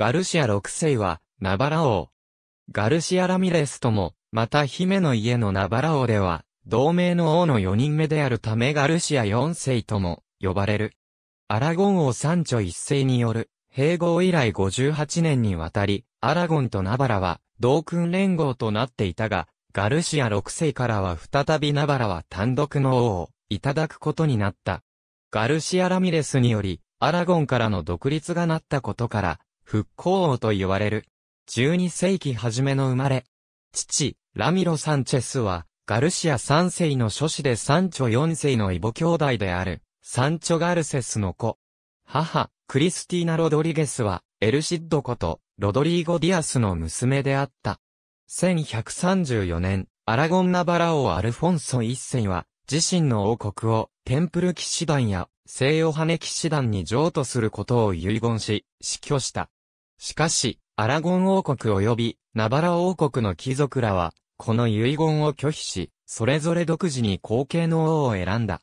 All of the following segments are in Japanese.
ガルシア6世は、ナバラ王。ガルシア・ラミレスとも、また姫の家のナバラ王では、同盟の王の4人目であるためガルシア4世とも、呼ばれる。アラゴン王サンチョ1世による、併合以来58年にわたり、アラゴンとナバラは、同君連合となっていたが、ガルシア6世からは再びナバラは単独の王を、いただくことになった。ガルシア・ラミレスにより、アラゴンからの独立がなったことから、復興王と言われる。12世紀初めの生まれ。父、ラミロ・サンチェスは、ガルシア3世の諸子でサンチョ4世のイボ兄弟である、サンチョ・ガルセスの子。母、クリスティーナ・ロドリゲスは、エルシッドこと、ロドリーゴ・ディアスの娘であった。1134年、アラゴン・ナバラ王アルフォンソ一世は、自身の王国を、テンプル騎士団や、西洋羽騎士団に譲渡することを遺言し、死去した。しかし、アラゴン王国及びナバラ王国の貴族らは、この遺言を拒否し、それぞれ独自に後継の王を選んだ。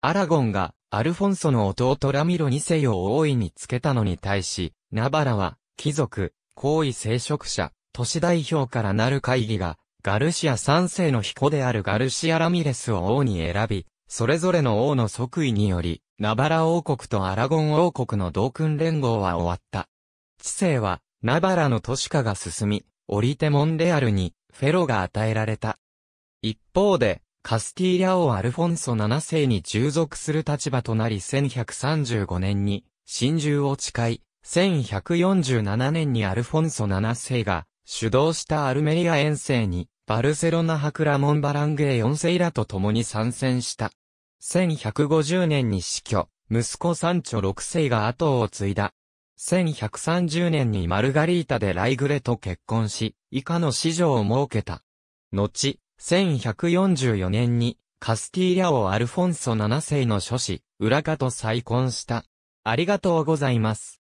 アラゴンが、アルフォンソの弟ラミロ2世を王位につけたのに対し、ナバラは、貴族、皇位聖職者、都市代表からなる会議が、ガルシア3世の彦であるガルシア・ラミレスを王に選び、それぞれの王の即位により、ナバラ王国とアラゴン王国の同訓連合は終わった。七世は、ナバラの都市化が進み、オリテモンレアルに、フェロが与えられた。一方で、カスティーリャ王アルフォンソ7世に従属する立場となり1135年に、真珠を誓い、1147年にアルフォンソ7世が、主導したアルメリア遠征に、バルセロナ博ラモンバランゲー4世らと共に参戦した。1150年に死去、息子サンチョ6世が後を継いだ。1130年にマルガリータ・でライグレと結婚し、以下の子女を設けた。後、1144年に、カスティーリャ王アルフォンソ7世の諸子、ウラカと再婚した。ありがとうございます。